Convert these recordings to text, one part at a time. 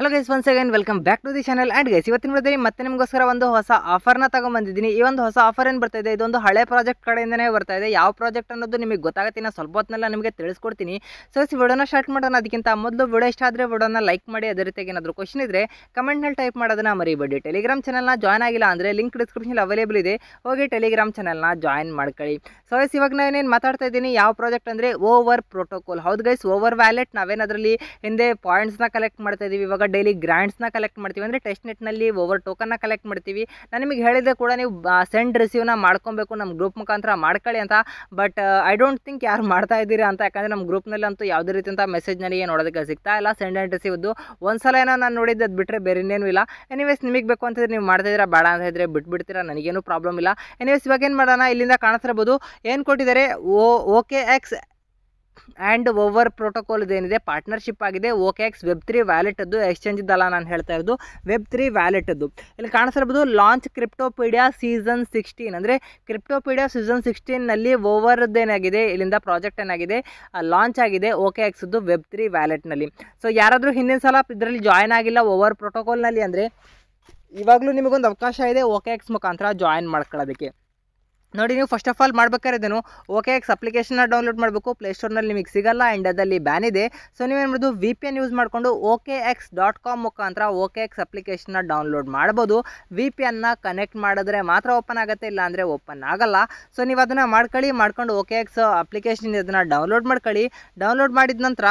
hello guys once again welcome back to the channel and guys ಇವತ್ತಿನ ವಿಡಿಯೋದಲ್ಲಿ ಮತ್ತೆ ನಿಮಗೋಸ್ಕರ ಒಂದು ಹೊಸ ಆಫರ್ನ ತಗೊಂಬಂದಿದ್ದೀನಿ ಈ ಒಂದು ಹೊಸ ಆಫರ್ ಏನು ಬರ್ತಾ ಇದೆ ಇದೊಂದು ಹಳೆ ಪ್ರಾಜೆಕ್ಟ್ ಕಡೆಯಿಂದನೇ ಬರ್ತಾ ಇದೆ ಯಾವ ಪ್ರಾಜೆಕ್ಟ್ ಅನ್ನೋದು ನಿಮಗೆ ಗೊತ್ತಾಗುತ್ತೆ ನಾನು ಸ್ವಲ್ಪ ಹೊತ್ತನೆಲ್ಲ ನಿಮಗೆ ತಿಳಿಸ್ಕೊಡ್ತೀನಿ ಸೊ ಈ ವಿಡಿಯೋನ ಸ್ಟಾರ್ಟ್ ಮಾಡೋಣ ಅದಕ್ಕಿಂತ ಮೊದಲು ವಿಡಿಯೋ ಇಷ್ಟ ಆದರೆ ವಿಡಿಯೋನ ಲೈಕ್ ಮಾಡಿ ಅದೇ ರೀತಿಯಾಗಿ ಏನಾದರೂ ಕ್ವಶನ್ ಇದ್ದರೆ ಕಮೆಂಟ್ನಲ್ಲಿ ಟೈಪ್ ಮಾಡೋದನ್ನ ಮರಿಬೇಡಿ ಟೆಲಿಗ್ರಾಮ್ ಚಾನಲ್ನ ಜಾಯ್ನ್ ಆಗಿಲ್ಲ ಅಂದರೆ ಲಿಂಕ್ ಡಿಸ್ಕ್ರಿಪ್ಷನಲ್ಲಿ ಅವೈಲೇಬಲ್ ಇದೆ ಹೋಗಿ ಟೆಲಿಗ್ರಾಮ್ ಚಾನಲ್ನ ಜಾಯ್ನ್ ಮಾಡ್ಕೊಳ್ಳಿ ಸೊ ಎಸ್ ಇವಾಗ ನಾನೇನು ಮಾತಾಡ್ತಾ ಇದ್ದೀನಿ ಯಾವ ಪ್ರಾಜೆಕ್ಟ್ ಅಂದರೆ ಓವರ್ ಪ್ರೋಟೋಕಾಲ್ ಹೌದು ಗೈಸ್ ಓವರ್ ವ್ಯಾಲೆಟ್ ನಾವೇನದರಲ್ಲಿ ಹಿಂದೆ ಪಾಯಿಂಟ್ಸ್ನ ಕಲೆಕ್ಟ್ ಮಾಡ್ತಾ ಇದ್ದೀವಿ ಇವಾಗ ಡೈಲಿ ಗ್ರ್ಯಾಂಡ್ಸ್ನ ಕಲೆಕ್ಟ್ ಮಾಡ್ತೀವಿ ಅಂದರೆ ಟೆಸ್ಟ್ ನೆಟ್ನಲ್ಲಿ ಓವರ್ ಟೋಕನ್ನ ಕಲೆಕ್ಟ್ ಮಾಡ್ತೀವಿ ನಾನು ನಿಮಗೆ ಹೇಳಿದರೆ ಕೂಡ ನೀವು ಸೆಂಡ್ ರಿಸೀವ್ನ ಮಾಡ್ಕೊಬೇಕು ನಮ್ಮ ಗ್ರೂಪ್ ಮುಖಾಂತರ ಮಾಡ್ಕೊಳ್ಳಿ ಅಂತ ಬಟ್ ಐ ಡೋಂಟ್ ಥಿಂಕ್ ಯಾರು ಮಾಡ್ತಾ ಇದ್ದೀರಾ ಅಂತ ಯಾಕಂದರೆ ನಮ್ಮ ಗ್ರೂಪ್ನಲ್ಲಂತೂ ಯಾವುದೇ ರೀತಿಯಂಥ ಮೆಸೇಜ್ ನನಗೆ ನೋಡೋದಕ್ಕೆ ಸಿಗ್ತಾ ಇಲ್ಲ ಸೆಂಡ್ ಆ್ಯಂಡ್ ರಿಸೀವ್ದು ಒಂದು ಸಲ ಏನೋ ನಾನು ನೋಡಿದ್ದು ಬಿಟ್ಟರೆ ಬೇರೆ ಇನ್ನೇನು ಇಲ್ಲ ಎನಿವೇಸ್ ನಿಮಗೆ ಬೇಕು ಅಂತಂದರೆ ನೀವು ಮಾಡ್ತಾ ಇದ್ರೆ ಬೇಡ ಅಂತ ಇದ್ದರೆ ಬಿಟ್ಬಿಡ್ತೀರಾ ನನಗೇನು ಪ್ರಾಬ್ಲಮ್ ಇಲ್ಲ ಎನಿವೇಸ್ ಇವಾಗ ಏನು ಮಾಡೋಣ ಇಲ್ಲಿಂದ ಕಾಣಿಸ್ತಿರ್ಬೋದು ಏನು ಕೊಟ್ಟಿದ್ದಾರೆ ಓ OKX and Over protocol ಏನಿದೆ ಪಾರ್ಟ್ನರ್ಶಿಪ್ ಆಗಿದೆ ಓಕೆ ಎಕ್ಸ್ ವೆಬ್ ತ್ರೀ ಅದು ಎಕ್ಸ್ಚೇಂಜ್ ಇದಲ್ಲ ನಾನು ಹೇಳ್ತಾ ಇರೋದು ವೆಬ್ ತ್ರೀ ಅದು ಇಲ್ಲಿ ಕಾಣಿಸಿರ್ಬೋದು ಲಾಂಚ್ ಕ್ರಿಪ್ಟೋಪೀಡಿಯಾ ಸೀಸನ್ ಸಿಕ್ಸ್ಟೀನ್ ಅಂದರೆ ಕ್ರಿಪ್ಟೋಪೀಡಿಯಾ ಸೀಸನ್ ಸಿಕ್ಸ್ಟೀನಲ್ಲಿ ಓವರ್ದೇನಾಗಿದೆ ಇಲ್ಲಿಂದ ಪ್ರಾಜೆಕ್ಟ್ ಏನಾಗಿದೆ ಲಾಂಚ್ ಆಗಿದೆ ಓಕೆ ಅದು ವೆಬ್ ತ್ರೀ ವ್ಯಾಲೆಟ್ನಲ್ಲಿ ಸೊ ಯಾರಾದರೂ ಹಿಂದಿನ ಸಲ ಇದರಲ್ಲಿ ಜಾಯ್ನ್ ಆಗಿಲ್ಲ ಓವರ್ ಪ್ರೋಟೋಕಾಲ್ನಲ್ಲಿ ಅಂದರೆ ಇವಾಗಲೂ ನಿಮಗೊಂದು ಅವಕಾಶ ಇದೆ ಓಕೆ ಎಕ್ಸ್ ಮುಖಾಂತರ ಜಾಯಿನ್ ಮಾಡ್ಕೊಳ್ಳೋದಕ್ಕೆ ನೋಡಿ ನೀವು ಫಸ್ಟ್ ಆಫ್ ಆಲ್ ಮಾಡ್ಬೇಕಾರೆ ಇದನ್ನು ಓಕೆ ಎಕ್ಸ್ ಅಪ್ಲಿಕೇಶನ್ನ ಡೌನ್ಲೋಡ್ ಮಾಡಬೇಕು ಪ್ಲೇಸ್ಟೋರ್ನಲ್ಲಿ ನಿಮಗೆ ಸಿಗಲ್ಲ ಆ್ಯಂಡ್ ಅದರಲ್ಲಿ ಬ್ಯಾನ್ ಇದೆ ಸೊ ನೀವೇನು ಮಾಡೋದು ವಿ ಪಿ ಎನ್ ಯೂಸ್ ಮಾಡಿಕೊಂಡು ಓಕೆ ಎಕ್ಸ್ ಡಾಟ್ ಕಾಮ್ ಮುಖಾಂತರ ಓಕೆ ಎಕ್ಸ್ ಅಪ್ಲಿಕೇಶನ್ನ ಡೌನ್ಲೋಡ್ ಮಾಡ್ಬೋದು ವಿ ಪಿ ಎನ್ನ ಕನೆಕ್ಟ್ ಮಾಡಿದ್ರೆ ಮಾತ್ರ ಓಪನ್ ಆಗುತ್ತೆ ಇಲ್ಲ ಅಂದರೆ ಓಪನ್ ಆಗಲ್ಲ ಸೊ ನೀವು ಅದನ್ನು ಮಾಡ್ಕೊಳ್ಳಿ ಮಾಡ್ಕೊಂಡು ಓಕೆ ಎಕ್ಸ್ ಅಪ್ಲಿಕೇಶನ್ ಇದನ್ನು ಡೌನ್ಲೋಡ್ ಮಾಡ್ಕೊಳ್ಳಿ ಡೌನ್ಲೋಡ್ ಮಾಡಿದ ನಂತರ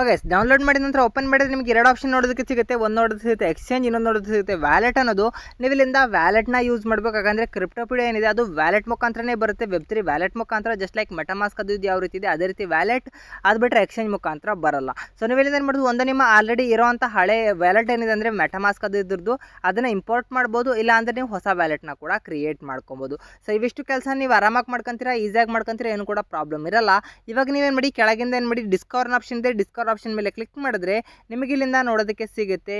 ಓಕೆ ಡೌನ್ಲೋಡ್ ಮಾಡಿದ ನಂತರ ಓಪನ್ ಮಾಡಿದ್ರೆ ನಿಮಗೆ ಎರಡು ಆಪ್ಷನ್ ನೋಡೋದಕ್ಕೆ ಸಿಗುತ್ತೆ ಒಂದು ನೋಡೋದು ಸಿಗುತ್ತೆ ಎಕ್ಸ್ಚೇಂಜ್ ಇನ್ನೊಂದು ನೋಡೋದು ಸಿಗುತ್ತೆ ವ್ಯಾಲೆಟ್ ಅನ್ನೋದು ನೀವು ಇಲ್ಲಿಂದ ವ್ಯಾಲೆಟ್ನ ಯೂಸ್ ಮಾಡಬೇಕು ಯಾಕಂದರೆ ಕ್ರಿಪ್ಟೋಪಿಡಿಯೋ ಏನಿದೆ ಅದು ವ್ಯಾಲೆಟ್ ಮುಖಾಂತರನೇ ಬರುತ್ತೆ ವೆಬ್ ತ್ರೀ ವ್ಯಾಲೆಟ್ ಮುಖಾಂತರ ಜಸ್ಟ್ ಲೈಕ್ ಮೆಟಮಾಸ್ಕ್ ಅದು ಯಾವ ರೀತಿ ಇದೆ ಅದೇ ರೀತಿ ವ್ಯಾಲೆಟ್ ಅದು ಬಿಟ್ಟರೆ ಎಕ್ಸ್ಚೇಂಜ್ ಮುಖಾಂತರ ಬರಲ್ಲ ಸೊ ನೀವು ಏನು ಮಾಡ್ಬೋದು ಒಂದು ನಿಮ್ಮ ಆಲ್ರೆಡಿ ಇರೋವಂಥ ಹಳೆ ವ್ಯಾಲೆಟ್ ಏನಿದೆ ಅಂದರೆ ಮೆಟಮಾಸ್ಕ್ ಅದು ಇದ್ರದ್ದು ಅದನ್ನು ಇಂಪೋರ್ಟ್ ಮಾಡ್ಬೋದು ಇಲ್ಲ ಅಂದರೆ ನೀವು ಹೊಸ ವ್ಯಾಲೆಟ್ನ ಕೂಡ ಕ್ರಿಯೇಟ್ ಮಾಡ್ಕೊಬೋದು ಸೊ ಇವಿಷ್ಟು ಕೆಲಸ ನೀವು ಆರಾಮಾಗಿ ಮಾಡ್ಕೊಂತೀರಾ ಈಸಿಯಾಗಿ ಮಾಡ್ಕೊಂತೀರಾ ಏನು ಕೂಡ ಪ್ರಾಬ್ಲಮ್ ಇರಲ್ಲ ಇವಾಗ ನೀವೇನು ಮಾಡಿ ಕೆಳಗಿಂದ ಏನು ಮಾಡಿ ಡಿಸ್ಕವರ್ನ ಆಪ್ಷನ್ ಇದೆ ಡಿಸ್ಕೌಂಟ್ ಆಪ್ಷನ್ ಮೇಲೆ ಕ್ಲಿಕ್ ಮಾಡಿದ್ರೆ ನಿಮಗಿಲ್ಲಿಂದ ನೋಡೋದಕ್ಕೆ ಸಿಗುತ್ತೆ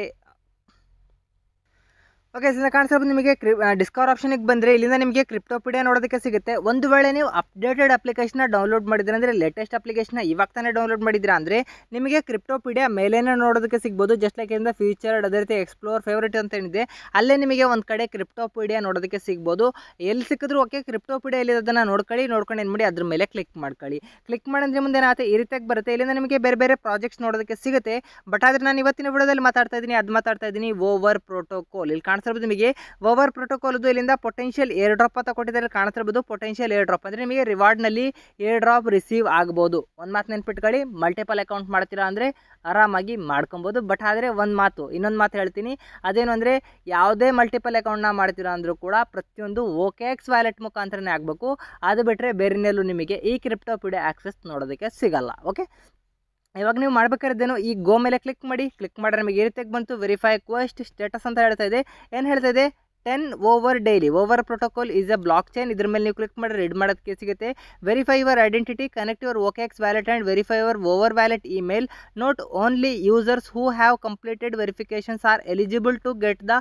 ಓಕೆ ಕಾಣಿಸ್ತಾ ಕಾಣಿಸಿರೋದು ನಿಮಗೆ ಕ್ರಿ ಡಿಸ್ಕವರ್ ಆಪ್ಷನಿಗೆ ಬಂದರೆ ಇಲ್ಲಿಂದ ನಿಮಗೆ ಕ್ರಿಪ್ಟೋಪಿಡಿಯಾ ನೋಡೋದಕ್ಕೆ ಸಿಗುತ್ತೆ ಒಂದು ವೇಳೆ ನೀವು ಅಪ್ಡೇಟೆಡ್ ಅಪ್ಲಿಕೇಶನ್ನ ಡೌನ್ಲೋಡ್ ಮಾಡಿದ್ರೆ ಅಂದರೆ ಲೇಟೆಸ್ಟ್ ಅಪ್ಲಿಕೇಶನ್ ಇವಾಗ ತಾನೇ ಡೌನ್ಲೋಡ್ ಮಾಡಿದ್ರೆ ಅಂದರೆ ನಿಮಗೆ ಕ್ರಿಪ್ಟೋಪಿಡಿಯಾ ಮೇಲೇನೇ ನೋಡೋದಕ್ಕೆ ಸಿಗ್ಬೋದು ಜಸ್ಟ್ ಲೈಕ್ ಇಂದ ಫ್ಯೂಚರ್ ಅದೇ ರೀತಿ ಎಕ್ಸ್ಪ್ಲೋರ್ ಫೇವ್ರೇಟ್ ಅಂತ ಏನಿದೆ ಅಲ್ಲೇ ನಿಮಗೆ ಒಂದು ಕಡೆ ಕ್ರಿಪ್ಟೋಪಿಡಿಯಾ ನೋಡೋದಕ್ಕೆ ಸಿಗ್ಬೋದು ಎಲ್ಲಿ ಸಿಕ್ಕಿದ್ರು ಓಕೆ ಕ್ರಿಪ್ಟೋಪಿಡಿಯಾ ಇಲ್ಲಿ ಅದನ್ನು ನೋಡ್ಕೊಳ್ಳಿ ನೋಡ್ಕೊಂಡು ಏನು ಮಾಡಿ ಅದ್ರ ಮೇಲೆ ಕ್ಲಿಕ್ ಮಾಡ್ಕೊಳ್ಳಿ ಕ್ಲಿಕ್ ಮಾಡಿದ್ರೆ ಮುಂದೆ ಏನಾಗುತ್ತೆ ಈ ರೀತಿಯಾಗಿ ಬರುತ್ತೆ ಇಲ್ಲಿಂದ ನಿಮಗೆ ಬೇರೆ ಬೇರೆ ಪ್ರಾಜೆಕ್ಟ್ಸ್ ನೋಡೋದಕ್ಕೆ ಸಿಗುತ್ತೆ ಬಟ್ ಆದರೆ ನಾನು ಇವತ್ತಿನ ವಿಡಿಯೋದಲ್ಲಿ ಮಾತಾಡ್ತಾ ಇದ್ದೀನಿ ಅದು ಮಾತಾಡ್ತಾ ಇದ್ದೀನಿ ಓವರ್ ಪ್ರೋಟೋಕೋಲ್ ಇಲ್ಲಿ ಕಾಣ್ತಾ ನಿಮಗೆ ಓವರ್ ಪ್ರೋಟೋಕಾಲ್ದು ಇಲ್ಲಿಂದ ಪೊಟೆನ್ಷಿಯಲ್ ಏರ್ ಡ್ರಾಪ್ ಅಂತ ಕೊಟ್ಟಿದ್ದಾರೆ ಕಾಣಿಸ್ತಿರ್ಬೋದು ಪೊಟೆನ್ಷಿಯಲ್ ಏರ್ ಡ್ರಾಪ್ ಅಂದರೆ ನಿಮಗೆ ರಿವಾರ್ಡ್ನಲ್ಲಿ ಏರ್ ಡ್ರಾಪ್ ರಿಸೀವ್ ಆಗ್ಬೋದು ಒಂದು ಮಾತು ನೆನ್ಪಿಟ್ಕೊಳ್ಳಿ ಮಲ್ಟಿಪಲ್ ಅಕೌಂಟ್ ಮಾಡ್ತೀರಾ ಅಂದರೆ ಆರಾಮಾಗಿ ಮಾಡ್ಕೊಬೋದು ಬಟ್ ಆದರೆ ಒಂದು ಮಾತು ಇನ್ನೊಂದು ಮಾತು ಹೇಳ್ತೀನಿ ಅದೇನು ಅಂದರೆ ಯಾವುದೇ ಮಲ್ಟಿಪಲ್ ಅಕೌಂಟ್ನ ಮಾಡ್ತೀರಾ ಅಂದರೂ ಕೂಡ ಪ್ರತಿಯೊಂದು ಓಕೆ ಎಕ್ಸ್ ವ್ಯಾಲೆಟ್ ಮುಖಾಂತರನೇ ಆಗಬೇಕು ಅದು ಬಿಟ್ಟರೆ ಬೇರೆನೆಲ್ಲೂ ನಿಮಗೆ ಈ ಕ್ರಿಪ್ಟೋ ಪಿಡಿಯೋ ಆಕ್ಸೆಸ್ ನೋಡೋದಕ್ಕೆ ಸಿಗಲ್ಲ ಓಕೆ ಇವಾಗ ನೀವು ಮಾಡ್ಬೇಕಾದ್ರೇನು ಈ ಗೋ ಮೇಲೆ ಕ್ಲಿಕ್ ಮಾಡಿ ಕ್ಲಿಕ್ ಮಾಡಿದ್ರೆ ನಿಮಗೆ ಈ ಬಂತು ವೆರಿಫೈ ಕ್ವೆಸ್ಟ್ ಸ್ಟೇಟಸ್ ಅಂತ ಹೇಳ್ತಾ ಇದೆ ಏನು ಹೇಳ್ತಾ ಇದೆ ten Over daily Over protocol is a blockchain ಇದ್ರ ಮೇಲೆ ನೀವು ಕ್ಲಿಕ್ ಮಾಡಿ ರೀಡ್ ಮಾಡೋದಕ್ಕೆ ಸಿಗುತ್ತೆ verify your identity connect your X wallet and verify your Over wallet email note only users who have completed verifications are eligible to get the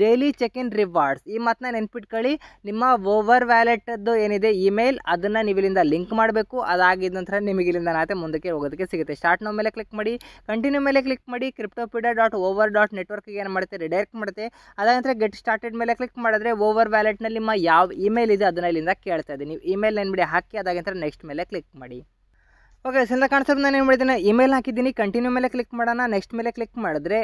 daily check in rewards ಈ ಮಾತನ್ನ ನೆನ್ಪಿಟ್ಕೊಳ್ಳಿ ನಿಮ್ಮ over ವ್ಯಾಲೆಟದ್ದು ಏನಿದೆ email ಅದನ್ನು ನೀವು ಇಲ್ಲಿಂದ link ಮಾಡಬೇಕು ಅದಾಗಿದ್ದ ನಂತರ ನಿಮಗೆ ಇಲ್ಲಿಂದ ನಾತೆ ಮುಂದಕ್ಕೆ ಹೋಗೋದಕ್ಕೆ ಸಿಗುತ್ತೆ ಸ್ಟಾರ್ಟ್ ನೋ ಮೇಲೆ ಕ್ಲಿಕ್ ಮಾಡಿ ಕಂಟಿನ್ಯೂ ಮೇಲೆ ಕ್ಲಿಕ್ ಮಾಡಿ ಕ್ರಿಪ್ಟೋಪಿಡಾ ಡಾಟ್ ಓವರ್ ಡಾಟ್ ನೆಟ್ವರ್ಕ್ಗೆ ಏನು ಮಾಡುತ್ತೆ ರಿಡೈರೆಕ್ಟ್ ಮಾಡುತ್ತೆ ಅದಾದ ನಂತರ ಗೆಟ್ ಸ್ಟಾರ್ಟೆಡ್ ಮೇಲೆ ಕ್ಲಿಕ್ ಮಾಡಿದ್ರೆ ಓವರ್ ವ್ಯಾಲೆಟ್ನಲ್ಲಿ ನಿಮ್ಮ ಯಾವ ಇಮೇಲ್ ಇದೆ ಅದನ್ನ ಇಲ್ಲಿಂದ ಕೇಳ್ತಾ ಇದೆ ನೀವು ಇಮೇಲ್ ನೆನ್ಬಿಡಿ ಹಾಕಿ ಅದಾದ ನಂತರ ನೆಕ್ಸ್ಟ್ ಮೇಲೆ ಕ್ಲಿಕ್ ಮಾಡಿ ಓಕೆ ಸಿಂದ ಕಾಣಿಸಿರೋದು ನಾನು ಏನು ಮಾಡಿದ್ದೀನಿ ಇಮೇಲ್ ಹಾಕಿದ್ದೀನಿ ಕಂಟಿನ್ಯೂ ಮೇಲೆ ಕ್ಲಿಕ್ ಮಾಡೋಣ ನೆಕ್ಸ್ಟ್ ಮೇಲೆ ಕ್ಲಿಕ್ ಮಾಡಿದ್ರೆ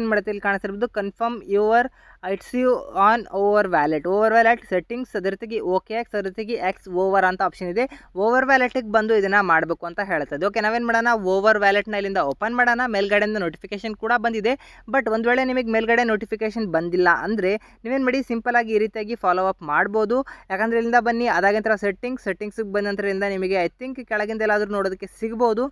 ಏನು ಮಾಡುತ್ತೆ ಇಲ್ಲಿ ಕಾಣಿಸಿರೋದು confirm your it's you on Over wallet Over wallet settings ಅದರ ತೆಗಿ ಓಕೆ ಎಕ್ಸ್ ಅದರ ಎಕ್ಸ್ ಓವರ್ ಅಂತ ಆಪ್ಷನ್ ಇದೆ ಓವರ್ ವ್ಯಾಲೆಟಿಗೆ ಬಂದು ಇದನ್ನು ಮಾಡಬೇಕು ಅಂತ ಹೇಳ್ತದೆ ಓಕೆ ನಾವೇನು ಮಾಡೋಣ ಓವರ್ ವ್ಯಾಲೆಟ್ನ ಇಲ್ಲಿಂದ ಓಪನ್ ಮಾಡೋಣ ಮೇಲ್ಗಡೆಯಿಂದ ನೋಟಿಫಿಕೇಶನ್ ಕೂಡ ಬಂದಿದೆ ಬಟ್ ಒಂದು ವೇಳೆ ನಿಮಗೆ ಮೇಲ್ಗಡೆ ನೋಟಿಫಿಕೇಶನ್ ಬಂದಿಲ್ಲ ಅಂದರೆ ನೀವೇನು ಮಾಡಿ ಸಿಂಪಲಾಗಿ ಈ ರೀತಿಯಾಗಿ ಫಾಲೋ ಅಪ್ ಮಾಡ್ಬೋದು ಯಾಕಂದರೆ ಇಲ್ಲಿಂದ ಬನ್ನಿ ಅದಾಗಿಂತರ ಸೆಟ್ಟಿಂಗ್ಸ್ ಸೆಟ್ಟಿಂಗ್ಸಿಗೆ ಬಂದಂತರಿಂದ ನಿಮಗೆ ಐ ಥಿಂಕ್ ಕೆಳಗಿಂದ ಎಲ್ಲಾದರೂ ನೋಡೋದಕ್ಕೆ ನೋಡೋದಕ್ಕೆ ಸಿಗ್ಬೋದು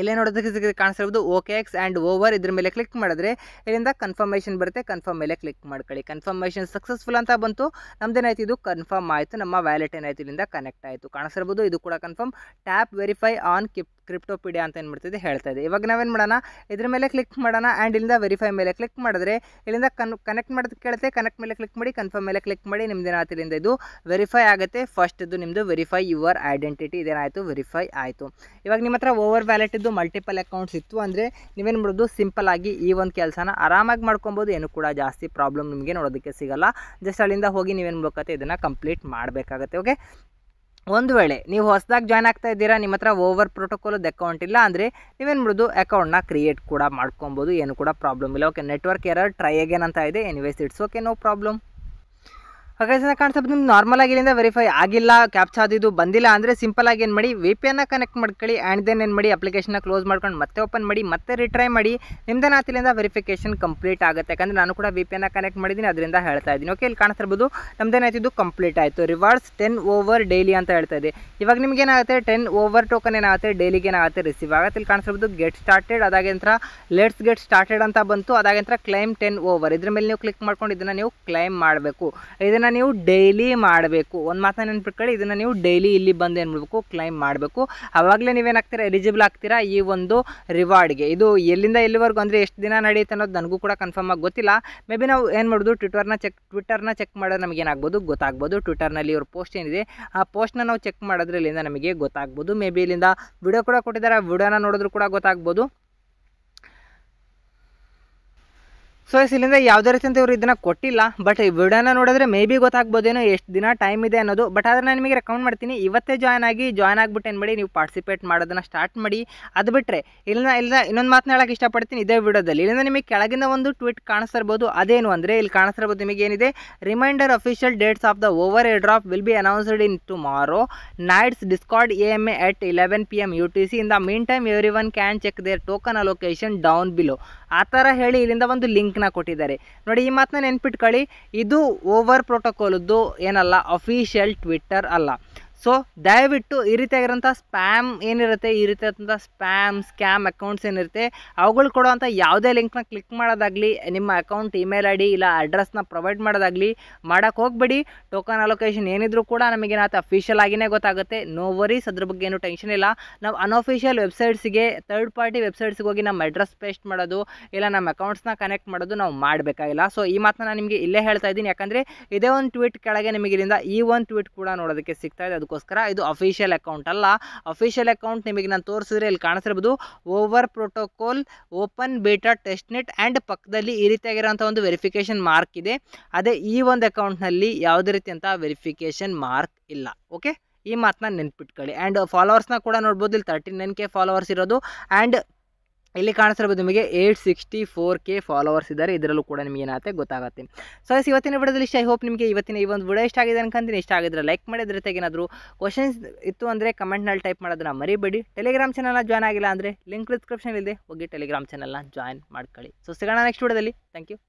ಇಲ್ಲೇ ನೋಡೋದಕ್ಕೆ ಸಿಗ ಕಾಣಿಸಿರ್ಬೋದು ಓಕೆ ಎಕ್ಸ್ ಆ್ಯಂಡ್ ಓವರ್ ಇದ್ರ ಮೇಲೆ ಕ್ಲಿಕ್ ಮಾಡಿದ್ರೆ ಇಲ್ಲಿಂದ ಕನ್ಫರ್ಮೇಷನ್ ಬರುತ್ತೆ ಕನ್ಫರ್ಮ್ ಮೇಲೆ ಕ್ಲಿಕ್ ಮಾಡ್ಕೊಳ್ಳಿ ಕನ್ಫರ್ಮೇಷನ್ ಸಕ್ಸಸ್ಫುಲ್ ಅಂತ ಬಂತು ನಮ್ದೇನಾಯ್ತು ಇದು ಕನ್ಫರ್ಮ್ ಆಯಿತು ನಮ್ಮ ವ್ಯಾಲೆಟ್ ಏನಾಯಿತು ಇಲ್ಲಿಂದ ಕನೆಕ್ಟ್ ಆಯಿತು ಕಾಣಿಸಿರ್ಬೋದು ಇದು ಕೂಡ confirm tap verify on keep Cryptopedia ಅಂತ ಏನು ಮಾಡ್ತಿದೆ ಹೇಳ್ತಾ ಇದೆ ಇವಾಗ ನಾವೇನು ಮಾಡೋಣ ಇದ್ರ ಮೇಲೆ ಕ್ಲಿಕ್ ಮಾಡೋಣ ಆ್ಯಂಡ್ ಇಲ್ಲಿಂದ ವೆರಿಫೈ ಮೇಲೆ ಕ್ಲಿಕ್ ಮಾಡಿದ್ರೆ ಇಲ್ಲಿಂದ ಕನ್ ಕನೆಕ್ಟ್ ಮಾಡೋದು ಕೇಳುತ್ತೆ ಕನೆಕ್ಟ್ ಮೇಲೆ ಕ್ಲಿಕ್ ಮಾಡಿ ಕನ್ಫರ್ಮ್ ಮೇಲೆ ಕ್ಲಿಕ್ ಮಾಡಿ ಏನಾಯ್ತು ಇಲ್ಲಿಂದ ಇದು ವೆರಿಫೈ ಆಗುತ್ತೆ ಫಸ್ಟ್ ಇದು ನಿಮ್ಮದು ವೆರಿಫೈ ಯುವರ್ ಐಡೆಂಟಿಟಿ ಇದೇನಾಯಿತು ವೆರಿಫೈ ಆಯಿತು ಇವಾಗ ನಿಮ್ಮ ಹತ್ರ ಓವರ್ ವ್ಯಾಲೆಟ್ ಮಲ್ಟಿಪಲ್ ಅಕೌಂಟ್ಸ್ ಇತ್ತು ಅಂದರೆ ನೀವೇನು ಮಾಡೋದು ಸಿಂಪಲ್ ಆಗಿ ಈ ಒಂದು ಕೆಲಸನ ಆರಾಮಾಗಿ ಮಾಡ್ಕೊಬೋದು ಏನು ಕೂಡ ಜಾಸ್ತಿ ಪ್ರಾಬ್ಲಮ್ ನಿಮಗೆ ನೋಡೋದಕ್ಕೆ ಸಿಗಲ್ಲ ಜಸ್ಟ್ ಅಲ್ಲಿಂದ ಹೋಗಿ ನೀವೇನು ಬೇಕಾಗುತ್ತೆ ಇದನ್ನು ಕಂಪ್ಲೀಟ್ ಮಾಡಬೇಕಾಗತ್ತೆ ಓಕೆ ಒಂದು ವೇಳೆ ನೀವು ಹೊಸದಾಗಿ ಜಾಯ್ನ್ ಆಗ್ತಾ ಇದ್ದೀರಾ ನಿಮ್ಮ ಹತ್ರ ಓವರ್ ಪ್ರೋಟೋಕಾಲದ ಅಕೌಂಟ್ ಇಲ್ಲ ಅಂದರೆ ನೀವೇನು ಮಾಡೋದು ಅಕೌಂಟ್ನ ಕ್ರಿಯೇಟ್ ಕೂಡ ಮಾಡ್ಕೊಬೋದು ಏನು ಕೂಡ ಪ್ರಾಬ್ಲಮ್ ಇಲ್ಲ okay network error try again ಅಂತ ಇದೆ anyways it's okay no problem ಹಾಗಾಗಿ ಕಾಣಿಸ್ತಾ ನಿಮ್ಗೆ ನಾರ್ಮಲ್ ಆಗಿ ಇಲ್ಲಿಂದ ವೆರಿಫೈ ಆಗಿಲ್ಲ ಕ್ಯಾಪ್ಚಾ ಅದು ಇದು ಬಂದಿಲ್ಲ ಅಂದರೆ ಸಿಂಪಲ್ ಆಗಿ ಏನು ಮಾಡಿ ವಿ ಪಿ ಎನ್ನ ಕನೆಕ್ಟ್ ಮಾಡ್ಕೊಳ್ಳಿ ಆ್ಯಂಡ್ ದೆನ್ ಏನು ಮಾಡಿ ಅಪ್ಲಿಕೇಶನ್ನ ಕ್ಲೋಸ್ ಮಾಡ್ಕೊಂಡು ಮತ್ತೆ ಓಪನ್ ಮಾಡಿ ಮತ್ತೆ ರಿಟ್ರೈ ಮಾಡಿ ನಿಮ್ದೇನ ಇಲ್ಲಿಂದ ವೆರಿಫಿಕೇಶನ್ ಕಂಪ್ಲೀಟ್ ಆಗುತ್ತೆ ಯಾಕಂದರೆ ನಾನು ಕೂಡ ವಿ ಪಿ ಎನ್ನ ಕನೆಕ್ಟ್ ಮಾಡಿದ್ದೀನಿ ಅದರಿಂದ ಹೇಳ್ತಾ ಇದ್ದೀನಿ ಓಕೆ ಇಲ್ಲಿ ಕಾಣಿಸ್ತಿರ್ಬೋದು ನಮ್ದೇನಾಯ್ತು ಇದು ಕಂಪ್ಲೀಟ್ ಆಯಿತು ರಿವಾರ್ಡ್ಸ್ ಟೆನ್ ಓವರ್ ಡೈಲಿ ಅಂತ ಹೇಳ್ತಾ ಇದೆ ಇವಾಗ ನಿಮ್ಗೆ ಏನಾಗುತ್ತೆ ಟೆನ್ ಓವರ್ ಟೋಕನ್ ಏನಾಗುತ್ತೆ ಡೈಲಿಗೆ ಏನಾಗುತ್ತೆ ರಿಸೀವ್ ಆಗುತ್ತೆ ಇಲ್ಲಿ ಕಾಣಿಸ್ಬೋದು ಗೆಟ್ ಸ್ಟಾರ್ಟೆಡ್ ಅದಾಗ ಲೆಟ್ಸ್ ಗೆಟ್ ಸ್ಟಾರ್ಟೆಡ್ ಅಂತ ಬಂತು ಅದಾಗ ನಂತರ ಕ್ಲೈಮ್ ಟೆನ್ ಓವರ್ ಇದ್ರ ಮೇಲೆ ನೀವು ಕ್ಲಿಕ್ ಮಾಡ್ಕೊಂಡು ಇದನ್ನು ನೀವು ಕ್ಲೈಮ್ ಮಾಡಬೇಕು ಇದನ್ನು ಇದನ್ನು ನೀವು ಡೈಲಿ ಮಾಡಬೇಕು ಒಂದು ಮಾತನ್ನ ನೆನ್ಪಿಟ್ಕೊಳ್ಳಿ ಇದನ್ನು ನೀವು ಡೈಲಿ ಇಲ್ಲಿ ಬಂದು ಏನು ಮಾಡಬೇಕು ಕ್ಲೈಮ್ ಮಾಡಬೇಕು ಆವಾಗಲೇ ನೀವೇನಾಗ್ತೀರಾ ಎಲಿಜಿಬಲ್ ಆಗ್ತೀರಾ ಈ ಒಂದು ರಿವಾರ್ಡ್ಗೆ ಇದು ಎಲ್ಲಿಂದ ಎಲ್ಲಿವರೆಗೂ ಅಂದರೆ ಎಷ್ಟು ದಿನ ನಡೆಯುತ್ತೆ ಅನ್ನೋದು ನನಗೂ ಕೂಡ ಕನ್ಫರ್ಮ್ ಆಗಿ ಗೊತ್ತಿಲ್ಲ ಮೇ ಬಿ ನಾವು ಏನು ಮಾಡೋದು ಟ್ವಿಟರ್ನ ಚೆಕ್ ಟ್ವಿಟರ್ನ ಚೆಕ್ ಮಾಡೋದು ನಮಗೆ ಏನಾಗ್ಬೋದು ಗೊತ್ತಾಗ್ಬೋದು ಟ್ವಿಟರ್ನಲ್ಲಿ ಇವ್ರ ಪೋಸ್ಟ್ ಏನಿದೆ ಆ ಪೋಸ್ಟ್ನ ನಾವು ಚೆಕ್ ಮಾಡೋದ್ರಲ್ಲಿಂದ ನಮಗೆ ಗೊತ್ತಾಗ್ಬೋದು ಮೇ ಬಿ ಇಲ್ಲಿಂದ ವಿಡಿಯೋ ಕೂಡ ಕೊಟ್ಟಿದ್ದಾರೆ ವಿಡಿಯೋನ ನೋಡಿದ್ರು ಕೂಡ ಗೊತ್ತಾಗ್ಬೋದು ಸೊ ಇಲ್ಲಿಂದ ಯಾವುದೇ ರೀತಿಯಿಂದ ಇವರು ಇದನ್ನ ಕೊಟ್ಟಿಲ್ಲ ಬಟ್ ಈ ವಿಡಿಯೋನ ನೋಡಿದ್ರೆ ಮೇ ಬಿ ಗೊತ್ತಾಗ್ಬೋದೇನೋ ಎಷ್ಟು ದಿನ ಟೈಮ್ ಇದೆ ಅನ್ನೋದು ಬಟ್ ಆದರೆ ನಾನು ನಿಮಗೆ ರೆಕಮೆಂಡ್ ಮಾಡ್ತೀನಿ ಇವತ್ತೇ ಜಾಯ್ನ್ ಆಗಿ ಜಾಯ್ನ್ ಆಗಿಬಿಟ್ಟು ಏನು ಮಾಡಿ ನೀವು ಪಾರ್ಟಿಸಿಪೇಟ್ ಮಾಡೋದನ್ನ ಸ್ಟಾರ್ಟ್ ಮಾಡಿ ಅದು ಬಿಟ್ಟರೆ ಇಲ್ಲಿನ ಇಲ್ಲ ಇನ್ನೊಂದು ಮಾತನ್ನ ಹೇಳಕ್ಕೆ ಇಷ್ಟಪಡ್ತೀನಿ ಇದೇ ವಿಡಿಯೋದಲ್ಲಿ ಇಲ್ಲಿಂದ ನಿಮಗೆ ಕೆಳಗಿನ ಒಂದು ಟ್ವೀಟ್ ಕಾಣಿಸ್ತಿರ್ಬೋದು ಅದೇನು ಅಂದರೆ ಇಲ್ಲಿ ಕಾಣಿಸ್ತಿರ್ಬೋದು ನಿಮಗೆ ಏನಿದೆ reminder official dates of the Over airdrop will be announced in tomorrow nights Discord A M A at eleven P M U T C in the meantime everyone can check their token allocation down below ಆ ಥರ ಹೇಳಿ ಇಲ್ಲಿಂದ ಒಂದು ಲಿಂಕ್ನ ಕೊಟ್ಟಿದ್ದಾರೆ ನೋಡಿ ಈ ಮಾತನ್ನ ನೆನ್ಪಿಟ್ಕೊಳ್ಳಿ ಇದು ಓವರ್ ಪ್ರೋಟೋಕಾಲದ್ದು ಏನಲ್ಲ ಅಫೀಷಿಯಲ್ ಟ್ವಿಟ್ಟರ್ ಅಲ್ಲ ಸೊ ದಯವಿಟ್ಟು ಈ ರೀತಿಯಾಗಿರೋಂಥ ಸ್ಪ್ಯಾಮ್ ಏನಿರುತ್ತೆ ಈ ರೀತಿ ಆದಂಥ ಸ್ಪ್ಯಾಮ್ ಸ್ಕ್ಯಾಮ್ ಅಕೌಂಟ್ಸ್ ಏನಿರುತ್ತೆ ಅವುಗಳು ಕೊಡುವಂಥ ಯಾವುದೇ ಲಿಂಕ್ನ ಕ್ಲಿಕ್ ಮಾಡೋದಾಗಲಿ ನಿಮ್ಮ ಅಕೌಂಟ್ ಇಮೇಲ್ ಐ ಡಿ ಇಲ್ಲ ಅಡ್ರೆಸ್ನ ಪ್ರೊವೈಡ್ ಮಾಡೋದಾಗಲಿ ಮಾಡೋಕ್ಕೆ ಹೋಗಬೇಡಿ ಟೋಕನ್ ಅಲೊಕೇಶನ್ ಏನಿದ್ರೂ ಕೂಡ ನಮಗೆ ಅದು ಅಫಿಷಿಯಲ್ ಆಗಿನೇ ಗೊತ್ತಾಗುತ್ತೆ ನೋ ವರೀಸ್ ಅದ್ರ ಬಗ್ಗೆ ಏನು ಟೆನ್ಷನ್ ಇಲ್ಲ ನಾವು ಅನ್ಅಫಿಷಿಯಲ್ ವೆಬ್ಸೈಟ್ಸಿಗೆ ತರ್ಡ್ ಪಾರ್ಟಿ ವೆಬ್ಸೈಟ್ಸ್ಗೆ ಹೋಗಿ ನಮ್ಮ ಅಡ್ರೆಸ್ ಪೇಸ್ಟ್ ಮಾಡೋದು ಇಲ್ಲ ನಮ್ಮ ಅಕೌಂಟ್ಸ್ನ ಕನೆಕ್ಟ್ ಮಾಡೋದು ನಾವು ಮಾಡಬೇಕಾಗಿಲ್ಲ ಸೊ ಈ ಮಾತನ್ನ ನಾನು ನಿಮಗೆ ಇಲ್ಲೇ ಹೇಳ್ತಾ ಇದ್ದೀನಿ ಯಾಕಂದರೆ ಇದೇ ಒಂದು ಟ್ವೀಟ್ ಕೆಳಗೆ ನಿಮಗೆ ಇಲ್ಲಿಂದ ಈ ಒಂದು ಟ್ವೀಟ್ ಕೂಡ ನೋಡೋದಕ್ಕೆ ಸಿಗ್ತಾ ಇದೆ ಅದು ಅದಕ್ಕೋಸ್ಕರ ಇದು ಅಫಿಷಿಯಲ್ ಅಕೌಂಟ್ ಅಲ್ಲ ಅಫಿಷಿಯಲ್ ಅಕೌಂಟ್ ನಿಮಗೆ ನಾನು ತೋರಿಸಿದ್ರೆ ಇಲ್ಲಿ ಕಾಣಿಸಿರ್ಬೋದು Over protocol open beta net and ಪಕ್ಕದಲ್ಲಿ ಈ ರೀತಿಯಾಗಿರೋಂಥ ಒಂದು ವೆರಿಫಿಕೇಷನ್ ಮಾರ್ಕ್ ಇದೆ ಅದೇ ಈ ಒಂದು ಅಕೌಂಟ್ನಲ್ಲಿ ಯಾವುದೇ ರೀತಿಯಂಥ ವೆರಿಫಿಕೇಷನ್ ಮಾರ್ಕ್ ಇಲ್ಲ ಓಕೆ ಈ ಮಾತನ್ನ ನೆನ್ಪಿಟ್ಕೊಳ್ಳಿ ಆ್ಯಂಡ್ ಫಾಲೋವರ್ಸ್ನ ಕೂಡ ನೋಡ್ಬೋದು ಇಲ್ಲಿ ತರ್ಟಿ ನೈನ್ ಕೆ ಫಾಲೋವರ್ಸ್ ಇರೋದು ಆ್ಯಂಡ್ ಇಲ್ಲಿ ಕಾಣಿಸ್ತಿರಬಹುದು ನಿಮಗೆ eight sixty four K followers ಇದ್ದಾರೆ ಇದರಲ್ಲೂ ಕೂಡ ನಿಮಗೆ ಏನಾಗುತ್ತೆ ಗೊತ್ತಾಗುತ್ತೆ ಸೊ ಎಸ್ ಇವತ್ತಿನ ವಿಡಿಯೋದಲ್ಲಿ ಇಷ್ಟ ಐ ಹೋಪ್ ನಿಮಗೆ ಇವತ್ತಿನ ಈ ಒಂದು ವಿಡಿಯೋ ಇಷ್ಟ ಆಗಿದೆ ಅನ್ಕಂತೀನಿ ಇಷ್ಟ ಆಗಿದ್ರೆ ಲೈಕ್ ಮಾಡಿ ಏನಾದರೂ ಕ್ವಶನ್ಸ್ ಇತ್ತು ಅಂದರೆ ಕಮೆಂಟ್ನಲ್ಲಿ ಟೈಪ್ ಮಾಡೋದನ್ನ ಮರಿಬೇಡಿ ಟೆಲಿಗ್ರಾಮ್ ಚಾನಲ್ನ ಜಾಯ್ನ್ ಆಗಿಲ್ಲ ಅಂದರೆ ಲಿಂಕ್ ಡಿಸ್ಕ್ರಿಪ್ಷನ್ ಇದೆ ಹೋಗಿ ಟೆಲಿಗ್ರಾಮ್ ಚಾನಲ್ನ ಜಾಯ್ನ್ ಮಾಡ್ಕೊಳ್ಳಿ ಸೊ ಸಿಗೋಣ ನೆಕ್ಸ್ಟ್ ವಿಡಿಯೋದಲ್ಲಿ ಥ್ಯಾಂಕ್ ಯು